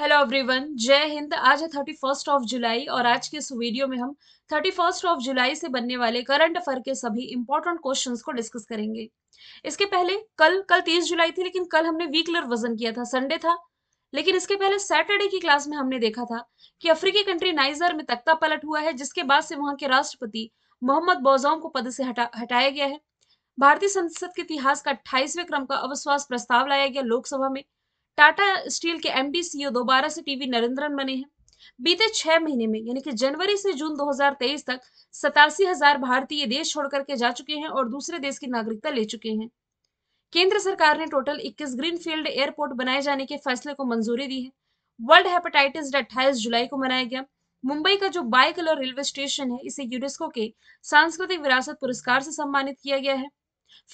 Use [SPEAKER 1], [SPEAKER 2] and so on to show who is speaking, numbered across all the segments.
[SPEAKER 1] Hello everyone जय हिंद आज है थर्टी फर्स्ट ऑफ जुलाई और आज के इस वीडियो में हम थर्टी फर्स्ट ऑफ जुलाई से बनने वाले करंट अफेयर के सभी इंपॉर्टेंट क्वेश्चंस को डिस्कस करेंगे इसके पहले कल कल तीस जुलाई थी लेकिन कल हमने वीकलर वजन किया था संडे था लेकिन इसके पहले सैटरडे की क्लास में हमने देखा था कि अफ्रीकी कंट्री नाइजर में तख्ता पलट हुआ है जिसके बाद से वहां के राष्ट्रपति मोहम्मद बौजौम को पद से हटा हटाया गया है भारतीय संसद के इतिहास का अट्ठाईसवें क्रम का अविश्वास प्रस्ताव लाया गया लोकसभा में टाटा स्टील के एमडी सीईओ e दोबारा से टीवी नरेंद्रन बने हैं बीते छह महीने में यानी कि जनवरी से जून 2023 तक सतासी हजार भारतीय देश छोड़ करके जा चुके हैं और दूसरे देश की नागरिकता ले चुके हैं केंद्र सरकार ने टोटल 21 ग्रीनफील्ड एयरपोर्ट बनाए जाने के फैसले को मंजूरी दी है वर्ल्ड हेपेटाइटिस डे अट्ठाईस जुलाई को मनाया गया मुंबई का जो बाई रेलवे स्टेशन है इसे यूनेस्को के सांस्कृतिक विरासत पुरस्कार से सम्मानित किया गया है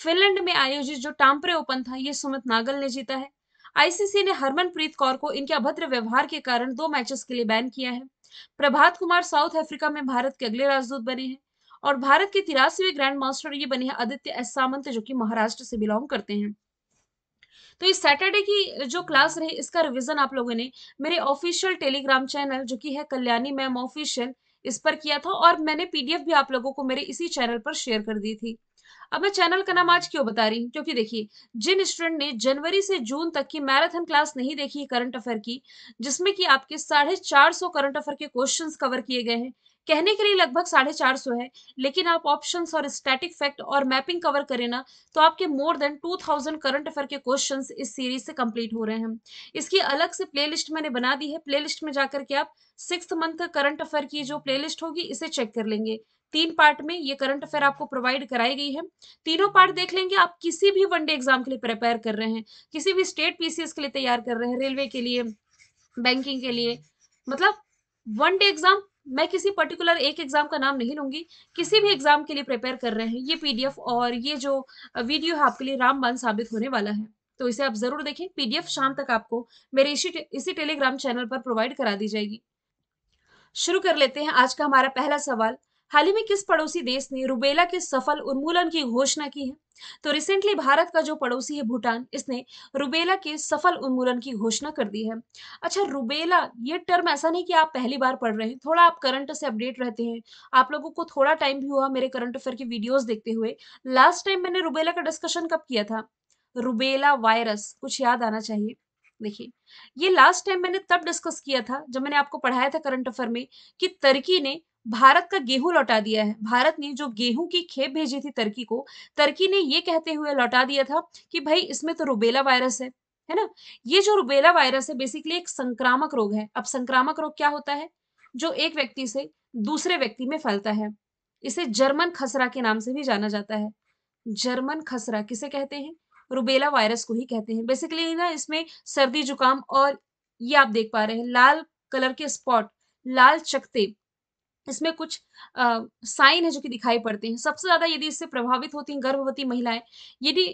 [SPEAKER 1] फिनलैंड में आयोजित जो टाम्परे ओपन था ये सुमित नागल ने जीता है आईसीसी ने हरमनप्रीत कौर को इनके अभद्र व्यवहार के कारण दो मैचेस के लिए बैन किया है प्रभात कुमार साउथ अफ्रीका में भारत के अगले राजदूत बने हैं और भारत के तिरासीवे ग्रैंड मास्टर ये बने हैं आदित्य एस सामंत जो कि महाराष्ट्र से बिलोंग करते हैं तो इस सैटरडे की जो क्लास रही इसका रिविजन आप लोगों ने मेरे ऑफिशियल टेलीग्राम चैनल जो की है कल्याणी मैम ऑफिशियल इस पर किया था और मैंने पीडीएफ भी आप लोगों को मेरे इसी चैनल पर शेयर कर दी थी अब मैं चैनल का नाम आज क्यों बता रही हूँ क्योंकि देखिए जिन स्टूडेंट ने जनवरी से जून तक की मैराथन क्लास नहीं देखी करंट अफेयर की जिसमें कि आपके साढ़े चार सौ करंट अफेयर के क्वेश्चंस कवर किए गए हैं कहने के लिए लगभग साढ़े चार सौ है लेकिन आप ऑप्शन और स्टैटिक फैक्ट और मैपिंग कवर करें ना तो आपके more than two thousand current affair के क्वेश्चन इस सीरीज से कंप्लीट हो रहे हैं इसकी अलग से प्लेलिस्ट मैंने बना दी है प्लेलिस्ट में जाकर के आप सिक्स मंथ करंट अफेयर की जो प्लेलिस्ट होगी इसे चेक कर लेंगे तीन पार्ट में ये करंट अफेयर आपको प्रोवाइड कराई गई है तीनों पार्ट देख लेंगे आप किसी भी वनडे एग्जाम के लिए प्रिपेयर कर रहे हैं किसी भी स्टेट पीसीएस के लिए तैयार कर रहे हैं रेलवे के लिए बैंकिंग के लिए मतलब वन डे एग्जाम मैं किसी पर्टिकुलर एक एग्जाम का नाम नहीं लूंगी किसी भी एग्जाम के लिए प्रिपेयर कर रहे हैं ये पीडीएफ और ये जो वीडियो है आपके लिए रामबान साबित होने वाला है तो इसे आप जरूर देखें पीडीएफ शाम तक आपको मेरे इसी इसी टेलीग्राम चैनल पर प्रोवाइड करा दी जाएगी शुरू कर लेते हैं आज का हमारा पहला सवाल हाल ही में किस पड़ोसी देश ने रुबेला के सफल उन्मूलन की घोषणा की है तो रिसेंटली भारत का जो पड़ोसी है भूटान इसने रुबेला के सफल उन्मूलन की घोषणा कर दी है अच्छा रुबेला ये टर्म ऐसा नहीं कि आप पहली बार पढ़ रहे हैं थोड़ा आप करंट से अपडेट रहते हैं आप लोगों को थोड़ा टाइम भी हुआ मेरे करंट अफेयर की वीडियोस देखते हुए लास्ट टाइम मैंने रुबेला का डिस्कशन कब किया था रुबेला वायरस कुछ याद आना चाहिए देखिए ये लास्ट टाइम मैंने तब डिस्कस किया था जब मैंने आपको पढ़ाया था करंट अफेयर में कि तर्की ने भारत का गेहूं लौटा दिया है भारत ने जो गेहूं की खेप भेजी थी टर्की को टर्की ने ये कहते हुए लौटा दिया था कि भाई इसमें तो रुबेला वायरस है है ना ये जो रुबेला वायरस है बेसिकली एक संक्रामक रोग है अब संक्रामक रोग क्या होता है जो एक व्यक्ति से दूसरे व्यक्ति में फैलता है इसे जर्मन खसरा के नाम से भी जाना जाता है जर्मन खसरा किसे कहते हैं रुबेला वायरस को ही कहते हैं बेसिकली ना इसमें सर्दी जुकाम और ये आप देख पा रहे हैं लाल कलर के स्पॉट लाल चकते इसमें कुछ साइन है जो कि दिखाई पड़ते हैं सबसे ज्यादा यदि इससे प्रभावित होती हैं गर्भवती महिलाएं यदि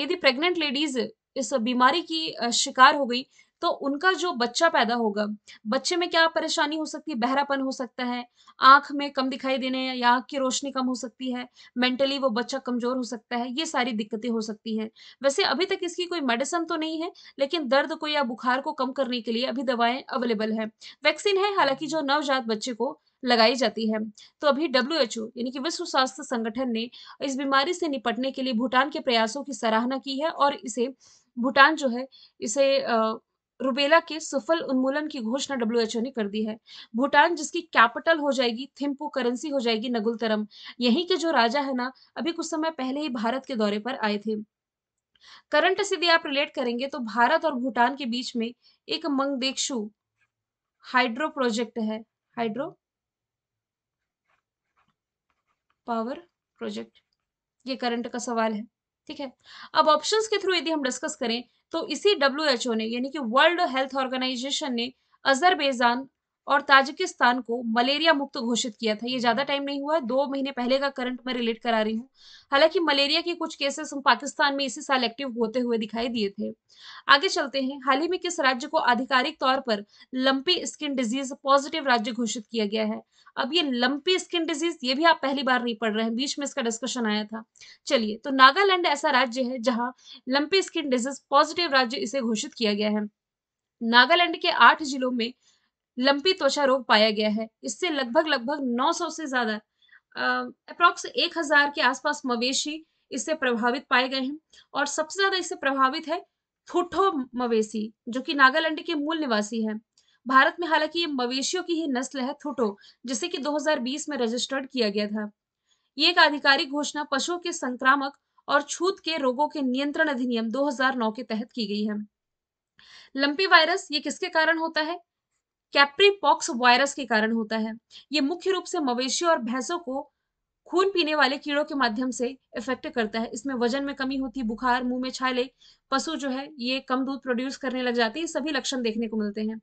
[SPEAKER 1] यदि प्रेग्नेंट लेडीज इस बीमारी की शिकार हो गई तो उनका जो बच्चा पैदा होगा बच्चे में क्या परेशानी हो सकती है बहरापन हो सकता है आंख में कम दिखाई देने या आंख की रोशनी कम हो सकती है मेंटली वो बच्चा कमजोर हो सकता है ये सारी दिक्कतें हो सकती है वैसे अभी तक इसकी कोई मेडिसिन तो नहीं है लेकिन दर्द को या बुखार को कम करने के लिए अभी दवाएं अवेलेबल है वैक्सीन है हालांकि जो नवजात बच्चे को लगाई जाती है तो अभी डब्ल्यू यानी कि विश्व स्वास्थ्य संगठन ने इस बीमारी से निपटने के लिए भूटान के प्रयासों की सराहना की है और इसे भूटान जो है इसे रुबेला के सफल उन्मूलन की घोषणा ओ ने कर दी है भूटान जिसकी कैपिटल हो जाएगी थिम्पू करेंसी हो जाएगी नगुलतरम यहीं के जो राजा है ना अभी कुछ समय पहले ही भारत के दौरे पर आए थे करंट से यदि आप रिलेट करेंगे तो भारत और भूटान के बीच में एक मंगदेक्षु हाइड्रो प्रोजेक्ट है हाइड्रो पावर प्रोजेक्ट ये करंट का सवाल है ठीक है अब ऑप्शंस के थ्रू यदि हम डिस्कस करें तो इसी डब्ल्यू ने यानी कि वर्ल्ड हेल्थ ऑर्गेनाइजेशन ने अजरबेजान और ताजिकिस्तान को मलेरिया मुक्त घोषित किया था ये ज़्यादा टाइम नहीं हुआ है दो महीने पहले का करंट मैं रिलेट करा रही हूँ हालांकि मलेरिया के कुछ केसेस हम पाकिस्तान में इसी साल एक्टिव होते हुए दिखाई दिए थे आगे चलते हैं हाल ही में किस राज्य को आधिकारिक तौर पर लंपी स्किन डिजीज पॉजिटिव राज्य घोषित किया गया है अब ये लंपी स्किन डिजीज ये भी आप पहली बार नहीं पढ़ रहे हैं बीच में इसका डिस्कशन आया था चलिए तो नागालैंड ऐसा राज्य है जहां लंपी स्किन डिजीज पॉजिटिव राज्य इसे घोषित किया गया है नागालैंड के आठ जिलों में लंपी त्वचा रोग पाया गया है इससे लगभग लगभग 900 से ज्यादा एक हजार के आसपास मवेशी इससे प्रभावित पाए गए हैं और सबसे ज्यादा इससे प्रभावित है थुठो मवेशी जो कि नागालैंड के मूल निवासी है भारत में हालांकि ये मवेशियों की ही नस्ल है थुटो जिसे कि 2020 में रजिस्टर्ड किया गया था ये एक आधिकारिक घोषणा पशुओं के संक्रामक और छूत के रोगों के नियंत्रण अधिनियम 2009 के तहत की गई है लंपी वायरस ये किसके कारण होता है कैप्रीपॉक्स वायरस के कारण होता है ये मुख्य रूप से मवेशी और भैंसों को खून पीने वाले कीड़ों के माध्यम से इफेक्ट करता है इसमें वजन में कमी होती बुखार मुंह में छाले पशु जो है ये कम दूध प्रोड्यूस करने लग जाते हैं सभी लक्षण देखने को मिलते हैं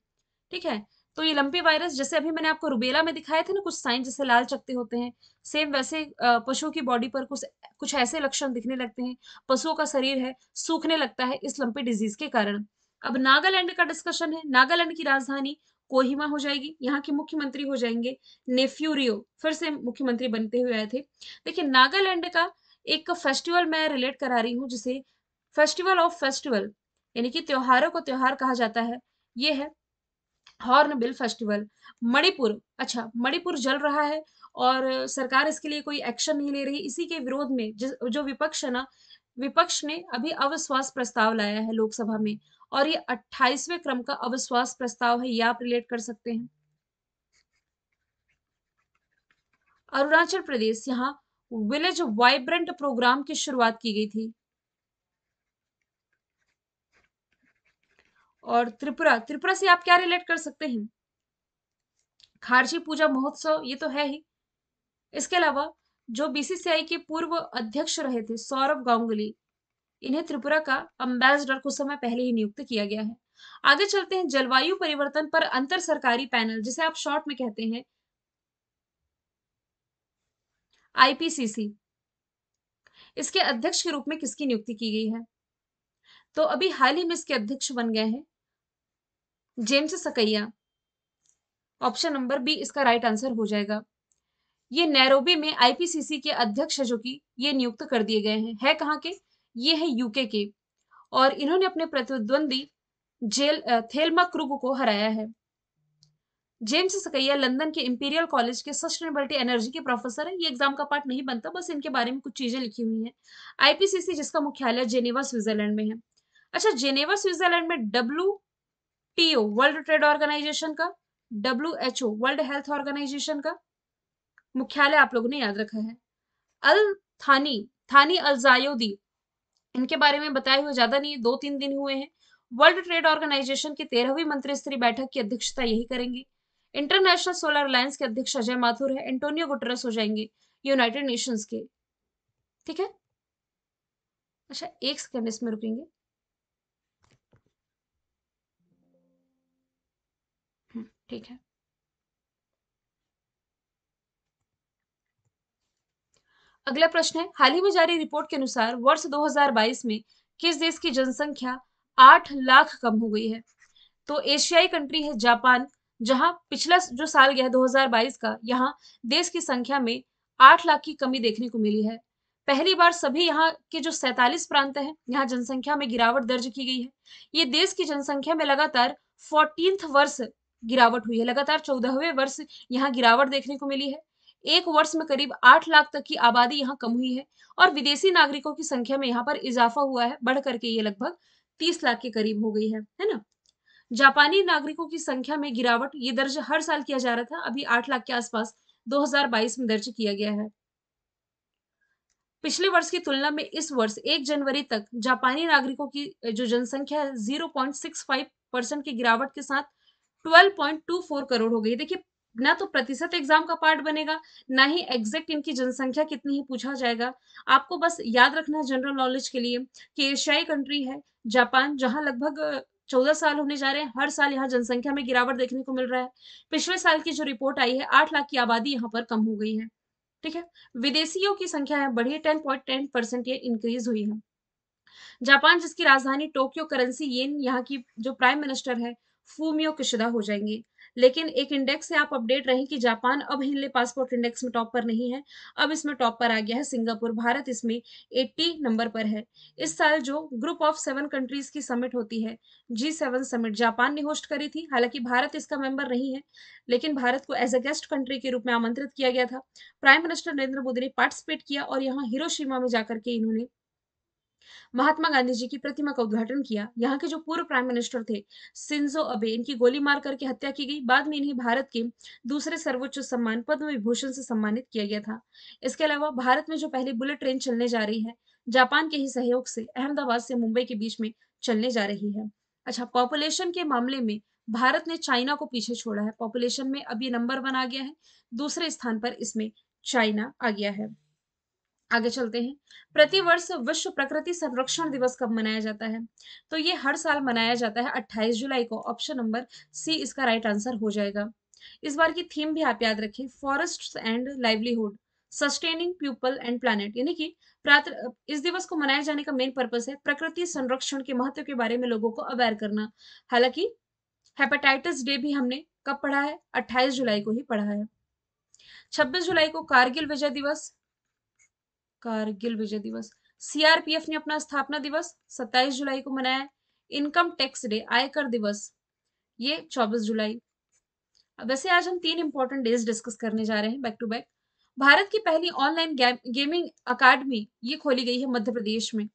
[SPEAKER 1] ठीक है तो ये लंपी वायरस जैसे अभी मैंने आपको रुबेला में दिखाए थे ना कुछ साइन जैसे लाल चकते होते हैं सेम वैसे पशुओं की बॉडी पर कुछ कुछ ऐसे लक्षण दिखने लगते हैं पशुओं का शरीर है सूखने लगता है इस लंपी डिजीज के कारण अब नागालैंड का डिस्कशन है नागालैंड की राजधानी कोहिमा हो जाएगी यहाँ के मुख्यमंत्री हो जाएंगे नेफ्यूरियो फिर से मुख्यमंत्री बनते हुए आए थे देखिए नागालैंड का एक फेस्टिवल मैं रिलेट करा रही हूँ जिसे फेस्टिवल ऑफ फेस्टिवल यानी कि त्योहारों को त्योहार कहा जाता है ये है हॉर्नबिल फेस्टिवल मणिपुर अच्छा मणिपुर जल रहा है और सरकार इसके लिए कोई एक्शन नहीं ले रही इसी के विरोध में जो विपक्ष है ना विपक्ष ने अभी अविश्वास प्रस्ताव लाया है लोकसभा में और ये अट्ठाईसवें क्रम का अविश्वास प्रस्ताव है ये आप रिलेट कर सकते हैं अरुणाचल प्रदेश यहाँ विलेज वाइब्रेंट प्रोग्राम की शुरुआत की गई थी और त्रिपुरा त्रिपुरा से आप क्या रिलेट कर सकते हैं खारजी पूजा महोत्सव ये तो है ही इसके अलावा जो बीसीसीआई के पूर्व अध्यक्ष रहे थे सौरभ गांगुली इन्हें त्रिपुरा का अम्बेसडर कुछ समय पहले ही नियुक्त किया गया है आगे चलते हैं जलवायु परिवर्तन पर अंतर सरकारी पैनल जिसे आप शॉर्ट में कहते हैं आईपीसीसी इसके अध्यक्ष के रूप में किसकी नियुक्ति की गई है तो अभी हाल ही में इसके अध्यक्ष बन गए हैं James Skea option number B इसका राइट आंसर हो जाएगा ये नैरोबी में आईपीसीसी के अध्यक्ष है जो कि ये नियुक्त कर दिए गए हैं है कहाँ के ये है यूके की और इन्होंने अपने प्रतिद्वंदी जेल थेलमा क्रुग को हराया है जेम्स सकैया लंदन के इंपीरियल कॉलेज के सस्टेनेबिलिटी एनर्जी के प्रोफेसर हैं ये एग्जाम का पार्ट नहीं बनता बस इनके बारे में कुछ चीजें लिखी हुई हैं आईपीसीसी जिसका मुख्यालय जेनेवा स्विट्जरलैंड में है अच्छा जेनेवा स्विट्जरलैंड में W TO world trade organization का W H O world health organization का मुख्यालय आप लोगों ने याद रखा है अल थानी थानी अल जायोदी इनके बारे में बताए हुए ज्यादा नहीं दो तीन दिन हुए हैं वर्ल्ड ट्रेड ऑर्गेनाइजेशन की तेरहवीं मंत्री स्तरीय बैठक की अध्यक्षता यही करेंगे इंटरनेशनल सोलर अलायंस के अध्यक्ष अजय माथुर है एंटोनियो गुटरस हो जाएंगे यूनाइटेड नेशंस के ठीक है अच्छा एक सेकेंड इसमें रुकेंगे हम्म, ठीक है अगला प्रश्न है हाल ही में जारी रिपोर्ट के अनुसार वर्ष 2022 में किस देश की जनसंख्या आठ लाख कम हो गई है तो एशियाई कंट्री है जापान जहां पिछला जो साल गया 2022 का यहां देश की संख्या में आठ लाख की कमी देखने को मिली है पहली बार सभी यहाँ के जो सैतालीस प्रांत हैं यहाँ जनसंख्या में गिरावट दर्ज की गई है ये देश की जनसंख्या में लगातार फोर्टीन वर्ष गिरावट हुई है लगातार चौदहवें वर्ष यहाँ गिरावट देखने को मिली है एक वर्ष में करीब आठ लाख तक की आबादी यहाँ कम हुई है और विदेशी नागरिकों की संख्या में यहाँ पर इजाफा हुआ है बढ़ करके ये लगभग तीस लाख के करीब हो गई है है ना जापानी नागरिकों की संख्या में गिरावट ये दर्ज हर साल किया जा रहा था अभी आठ लाख के आसपास 2022 में दर्ज किया गया है पिछले वर्ष की तुलना में इस वर्ष एक जनवरी तक जापानी नागरिकों की जो जनसंख्या है 0.65 परसेंट की गिरावट के साथ 12.24 करोड़ हो गई देखिए ना तो प्रतिशत एग्जाम का पार्ट बनेगा ना ही एग्जैक्ट इनकी जनसंख्या कितनी ही पूछा जाएगा आपको बस याद रखना है जनरल नॉलेज के लिए कि एशियाई कंट्री है जापान जहां लगभग चौदह साल होने जा रहे हैं हर साल यहाँ जनसंख्या में गिरावट देखने को मिल रहा है पिछले साल की जो रिपोर्ट आई है आठ लाख की आबादी यहाँ पर कम हो गई है ठीक है विदेशियों की संख्या है बढ़ी टेन पॉइंट टेन परसेंट ये इंक्रीज हुई है जापान जिसकी राजधानी टोक्यो करेंसी येन यहाँ की जो प्राइम मिनिस्टर है फूमियो किशदा हो जाएंगे लेकिन एक इंडेक्स से आप अपडेट रहे कि जापान अब हिले पासपोर्ट इंडेक्स में टॉप पर नहीं है अब इसमें टॉप पर आ गया है सिंगापुर भारत इसमें एट्टी नंबर पर है इस साल जो ग्रुप ऑफ सेवन कंट्रीज की समिट होती है जी सेवन समिट जापान ने होस्ट करी थी हालांकि भारत इसका मेंबर नहीं है लेकिन भारत को एज अ गेस्ट कंट्री के रूप में आमंत्रित किया गया था प्राइम मिनिस्टर नरेंद्र मोदी ने पार्टिसिपेट किया और यहाँ हिरोशिमा में जाकर के इन्होंने महात्मा गांधी जी की प्रतिमा का उद्घाटन किया यहाँ के जो पूर्व प्राइम मिनिस्टर थे सिंजो अबे इनकी गोली मार करके हत्या की गई बाद में इन्हें भारत के दूसरे सर्वोच्च सम्मान पद्म विभूषण से सम्मानित किया गया था इसके अलावा भारत में जो पहली बुलेट ट्रेन चलने जा रही है जापान के ही सहयोग से अहमदाबाद से मुंबई के बीच में चलने जा रही है अच्छा पॉपुलेशन के मामले में भारत ने चाइना को पीछे छोड़ा है पॉपुलेशन में अब ये नंबर वन आ गया है दूसरे स्थान पर इसमें चाइना आ गया है आगे चलते हैं प्रतिवर्ष विश्व प्रकृति संरक्षण दिवस कब मनाया जाता है तो ये हर साल मनाया जाता है 28 जुलाई को ऑप्शन नंबर सी इसका राइट आंसर हो जाएगा इस बार की थीम भी आप याद रखें forest and livelihood sustaining people and planet यानी कि इस दिवस को मनाए जाने का मेन पर्पज है प्रकृति संरक्षण के महत्व के बारे में लोगों को अवेयर करना हालांकि हेपेटाइटिस डे भी हमने कब पढ़ा है अट्ठाईस जुलाई को ही पढ़ा है छब्बीस जुलाई को कारगिल विजय दिवस कारगिल विजय दिवस सीआरपीएफ ने अपना स्थापना दिवस 27 जुलाई को मनाया इनकम टैक्स डे आयकर दिवस ये 24 जुलाई वैसे आज हम तीन इंपॉर्टेंट डेज डिस्कस करने जा रहे हैं बैक टू बैक भारत की पहली ऑनलाइन गेमिंग अकादमी ये खोली गई है मध्य प्रदेश में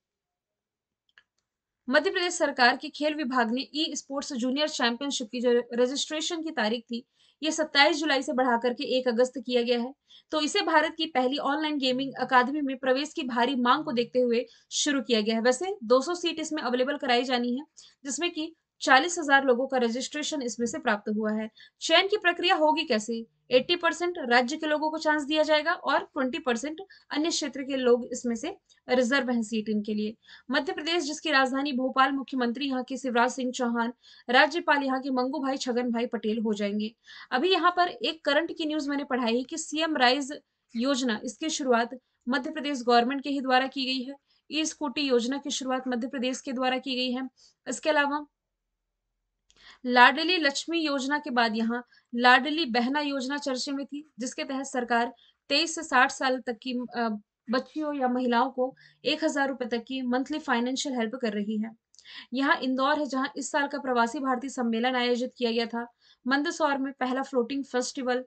[SPEAKER 1] मध्य प्रदेश सरकार के खेल विभाग ने ई स्पोर्ट्स जूनियर चैंपियनशिप की जो रजिस्ट्रेशन की तारीख थी ये 27 जुलाई से बढ़ाकर के 1 अगस्त किया गया है तो इसे भारत की पहली ऑनलाइन गेमिंग अकादमी में प्रवेश की भारी मांग को देखते हुए शुरू किया गया है वैसे 200 सीट इसमें अवेलेबल कराई जानी है जिसमें कि चालीस हजार लोगों का रजिस्ट्रेशन इसमें से प्राप्त हुआ है चयन की प्रक्रिया होगी कैसे 80 परसेंट राज्य के लोगों को चांस दिया जाएगा और 20 परसेंट अन्य क्षेत्र के लोग इसमें से रिजर्व हैं सीट इनके लिए मध्य प्रदेश जिसकी राजधानी भोपाल मुख्यमंत्री यहाँ के शिवराज सिंह चौहान राज्यपाल यहाँ के मंगू भाई छगन भाई पटेल हो जाएंगे अभी यहाँ पर एक करंट की न्यूज मैंने पढ़ाई है कि सीएम राइज योजना इसकी शुरुआत मध्य प्रदेश गवर्नमेंट के ही द्वारा की गई है ई स्कूटी योजना की शुरुआत मध्य प्रदेश के द्वारा की गई है इसके अलावा लाडली लक्ष्मी योजना के बाद यहाँ लाडली बहना योजना चर्चे में थी जिसके तहत सरकार तेईस से साठ साल तक की बच्चियों या महिलाओं को एक हजार रुपए तक की मंथली फाइनेंशियल हेल्प कर रही है यहाँ इंदौर है जहाँ इस साल का प्रवासी भारतीय सम्मेलन आयोजित किया गया था मंदसौर में पहला फ्लोटिंग फेस्टिवल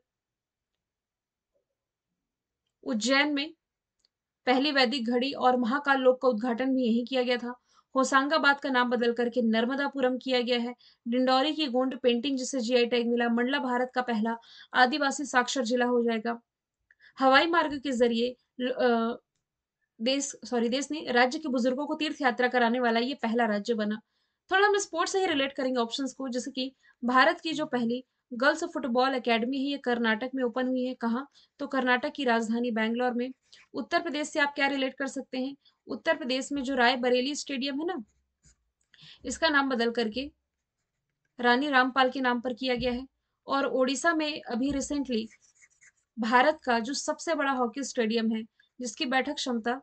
[SPEAKER 1] उज्जैन में पहली वैदिक घड़ी और महाकाल लोक का उद्घाटन भी यही किया गया था होशांगाबाद का नाम बदल करके नर्मदापुरम किया गया है डिंडौरी की गोंड पेंटिंग जिसे जीआई टैग मिला मंडला भारत का पहला आदिवासी साक्षर जिला हो जाएगा हवाई मार्ग के जरिए देश सॉरी देश ने राज्य के बुजुर्गों को तीर्थ यात्रा कराने वाला ये पहला राज्य बना थोड़ा हम स्पोर्ट्स से ही रिलेट करेंगे ऑप्शंस को जैसे कि भारत की जो पहली गर्ल्स फुटबॉल एकेडमी है ये कर्नाटक में ओपन हुई है कहाँ तो कर्नाटक की राजधानी बैंगलोर में उत्तर प्रदेश से आप क्या रिलेट कर सकते हैं उत्तर प्रदेश में जो राय बरेली स्टेडियम है ना इसका नाम बदल करके रानी रामपाल के नाम पर किया गया है और ओडिशा में अभी रिसेंटली भारत का जो सबसे बड़ा हॉकी स्टेडियम है जिसकी बैठक क्षमता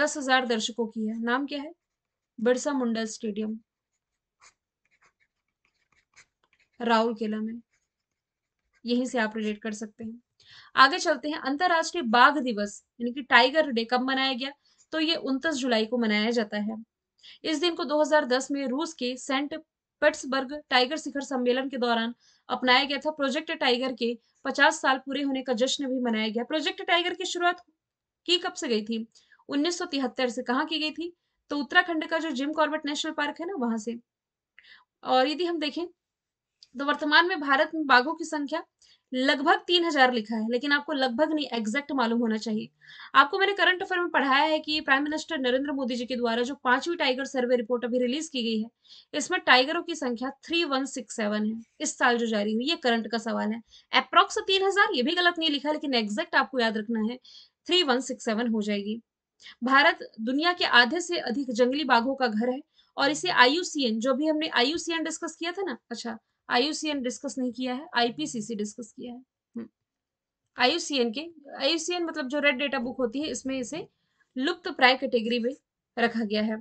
[SPEAKER 1] दस हजार दर्शकों की है नाम क्या है बिरसा मुंडा स्टेडियम राहुल केला में यहीं से आप रिलेट कर सकते हैं आगे चलते हैं अंतर्राष्ट्रीय बाघ दिवस यानी कि टाइगर डे कब मनाया गया तो ये उनतीस जुलाई को मनाया जाता है इस दिन को 2010 में रूस के सेंट पेट्सबर्ग टाइगर शिखर सम्मेलन के दौरान अपनाया गया था प्रोजेक्ट टाइगर के 50 साल पूरे होने का जश्न भी मनाया गया प्रोजेक्ट टाइगर की शुरुआत की कब से गई थी 1973 से कहा की गई थी तो उत्तराखंड का जो जिम कॉर्बेट नेशनल पार्क है ना वहां से और यदि हम देखें तो वर्तमान में भारत में बाघों की संख्या लगभग तीन हजार लिखा है लेकिन आपको लगभग नहीं एग्जैक्ट मालूम होना चाहिए आपको मैंने करंट अफेयर में पढ़ाया है कि प्राइम मिनिस्टर नरेंद्र मोदी जी के द्वारा जो पांचवी टाइगर सर्वे रिपोर्ट अभी रिलीज की गई है इसमें टाइगरों की संख्या थ्री वन सिक्स सेवन है इस साल जो जारी हुई ये करंट का सवाल है अप्रोक्स तीन हजार ये भी गलत नहीं लिखा लेकिन एग्जैक्ट आपको याद रखना है थ्री वन सिक्स सेवन हो जाएगी भारत दुनिया के आधे से अधिक जंगली बाघों का घर है और इसे आईयूसीएन जो भी हमने आईयूसीएन डिस्कस किया था ना अच्छा आईयूसीएन डिस्कस नहीं किया है आईपीसीसी डिस्कस किया है आईयूसीएन हम्म। के आईयूसीएन मतलब जो रेड डेटा बुक होती है इसमें इसे लुप्त प्राय कैटेगरी में रखा गया है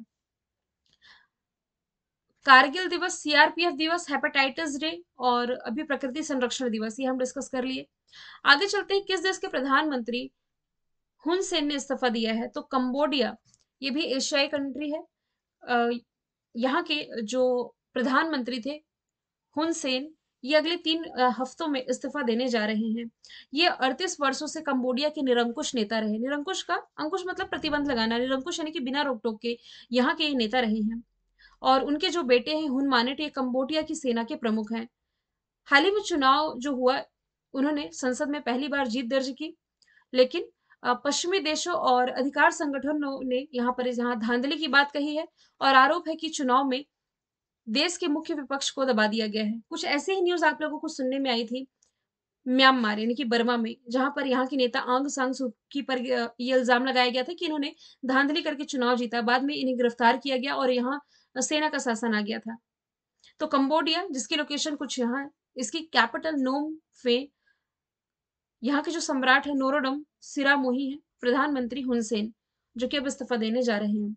[SPEAKER 1] कारगिल दिवस सीआरपीएफ दिवस हेपेटाइटिस डे और अभी प्रकृति संरक्षण दिवस ये हम डिस्कस कर लिए आगे चलते हैं किस देश के प्रधानमंत्री हुन सेन ने इस्तीफा दिया है तो कंबोडिया ये भी एशियाई कंट्री है यहाँ के जो प्रधानमंत्री थे सेन ये अगले तीन हफ्तों में इस्तीफा देने जा रहे हैं ये अड़तीस वर्षों से कंबोडिया के निरंकुश नेता रहे निरंकुश का अंकुश मतलब प्रतिबंध लगाना निरंकुश यानी कि बिना रोक टोक के यहाँ के ये नेता रहे हैं और उनके जो बेटे हैं हुन मानेट ये कंबोडिया की सेना के प्रमुख हैं हाल ही में चुनाव जो हुआ उन्होंने संसद में पहली बार जीत दर्ज की लेकिन पश्चिमी देशों और अधिकार संगठनों ने यहाँ पर यहाँ धांधली की बात कही है और आरोप है कि चुनाव में देश के मुख्य विपक्ष को दबा दिया गया है कुछ ऐसे ही न्यूज आप लोगों को सुनने में आई थी म्यांमार यानी कि बर्मा में जहां पर यहाँ के नेता आंग सांग सु की पर ये इल्जाम लगाया गया था कि इन्होंने धांधली करके चुनाव जीता बाद में इन्हें गिरफ्तार किया गया और यहाँ सेना का शासन आ गया था तो कंबोडिया जिसकी लोकेशन कुछ यहाँ है इसकी कैपिटल नोम फे यहाँ के जो सम्राट है नोरोडम सिरा मोही है प्रधानमंत्री हुनसेन जो कि अब इस्तीफा देने जा रहे हैं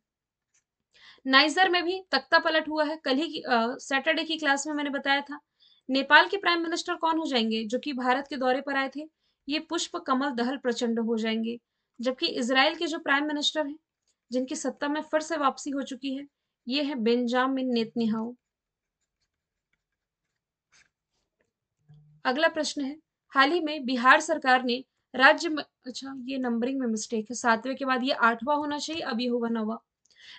[SPEAKER 1] नाइजर में भी तख्ता पलट हुआ है कल ही सैटरडे की क्लास में मैंने बताया था नेपाल के प्राइम मिनिस्टर कौन हो जाएंगे जो कि भारत के दौरे पर आए थे ये पुष्प कमल दहल प्रचंड हो जाएंगे जबकि इसराइल के जो प्राइम मिनिस्टर हैं जिनकी सत्ता में फिर से वापसी हो चुकी है ये है बेंजामिन नेतनिहाओ अगला प्रश्न है हाल ही में बिहार सरकार ने राज्य में अच्छा ये नंबरिंग में मिस्टेक है सातवें के बाद ये आठवां होना चाहिए अभी होगा नवा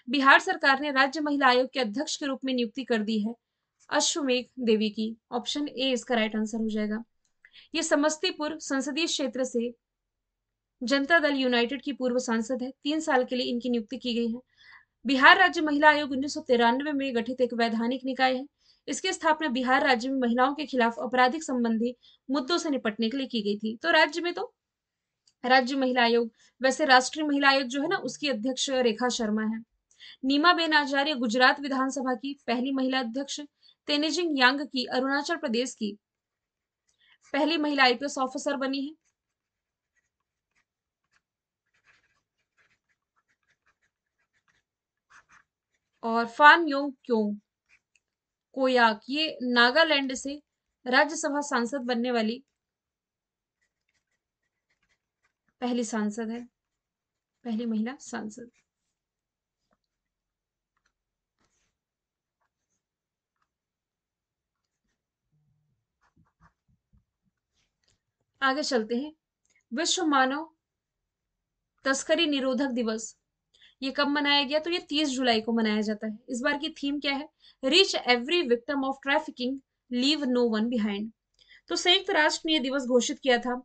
[SPEAKER 1] बिहार सरकार ने राज्य महिला आयोग के अध्यक्ष के रूप में नियुक्ति कर दी है अश्वमेघ देवी की ऑप्शन ए इसका राइट आंसर हो जाएगा ये समस्तीपुर संसदीय क्षेत्र से जनता दल यूनाइटेड की पूर्व सांसद है तीन साल के लिए इनकी नियुक्ति की गई है बिहार राज्य महिला आयोग उन्नीस में गठित एक वैधानिक निकाय है इसकी स्थापना बिहार राज्य में महिलाओं के खिलाफ आपराधिक संबंधी मुद्दों से निपटने के लिए की गई थी तो राज्य में तो राज्य महिला आयोग वैसे राष्ट्रीय महिला आयोग जो है ना उसकी अध्यक्ष रेखा शर्मा है नीमाबेन आचार्य गुजरात विधानसभा की पहली महिला अध्यक्ष तेनेजिंग यांग की अरुणाचल प्रदेश की पहली महिला आईपीएस ऑफिसर बनी है और फान योंग क्यों कोयाक ये नागालैंड से राज्यसभा सांसद बनने वाली पहली सांसद है पहली महिला सांसद आगे चलते हैं विश्व मानव तस्करी निरोधक दिवस ये कब मनाया गया तो ये 30 जुलाई को मनाया जाता है इस बार की थीम क्या है reach every victim of trafficking leave no one behind तो संयुक्त राष्ट्र ने यह दिवस घोषित किया था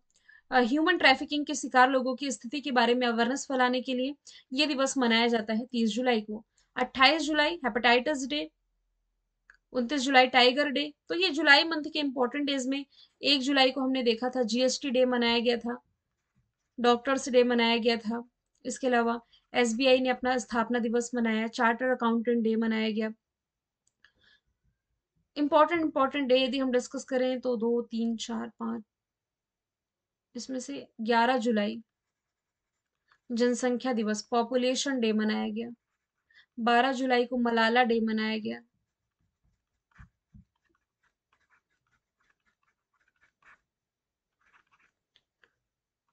[SPEAKER 1] ह्यूमन ट्रैफिकिंग के शिकार लोगों की स्थिति के बारे में अवेयरनेस फैलाने के लिए यह दिवस मनाया जाता है 30 जुलाई को 28 जुलाई हेपेटाइटिस डे उनतीस जुलाई टाइगर डे तो ये जुलाई मंथ के इंपॉर्टेंट डेज में एक जुलाई को हमने देखा था जीएसटी डे मनाया गया था डॉक्टर्स डे मनाया गया था इसके अलावा एसबीआई ने अपना स्थापना दिवस मनाया चार्टर अकाउंटेंट डे मनाया गया इम्पोर्टेंट इम्पोर्टेंट डे यदि हम डिस्कस करें तो दो तीन चार पाँच इसमें से ग्यारह जुलाई जनसंख्या दिवस पॉपुलेशन डे मनाया गया बारह जुलाई को मलाला डे मनाया गया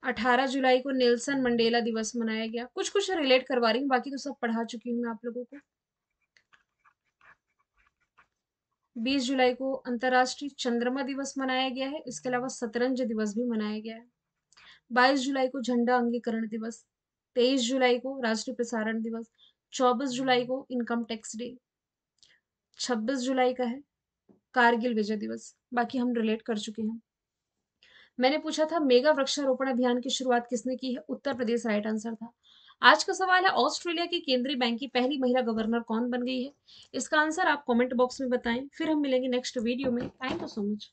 [SPEAKER 1] 18 जुलाई को नेल्सन मंडेला दिवस मनाया गया कुछ कुछ रिलेट करवा रही हूँ बाकी तो सब पढ़ा चुकी हूँ मैं आप लोगों को 20 जुलाई को अंतर्राष्ट्रीय चंद्रमा दिवस मनाया गया है इसके अलावा शतरंज दिवस भी मनाया गया है 22 जुलाई को झंडा अंगीकरण दिवस 23 जुलाई को राष्ट्रीय प्रसारण दिवस 24 जुलाई को इनकम टैक्स डे 26 जुलाई का है कारगिल विजय दिवस बाकी हम रिलेट कर चुके हैं मैंने पूछा था मेगा वृक्षारोपण अभियान की शुरुआत किसने की है उत्तर प्रदेश राइट आंसर था आज का सवाल है ऑस्ट्रेलिया की केंद्रीय बैंक की पहली महिला गवर्नर कौन बन गई है इसका आंसर आप कमेंट बॉक्स में बताएं फिर हम मिलेंगे नेक्स्ट वीडियो में थैंक यू सो मच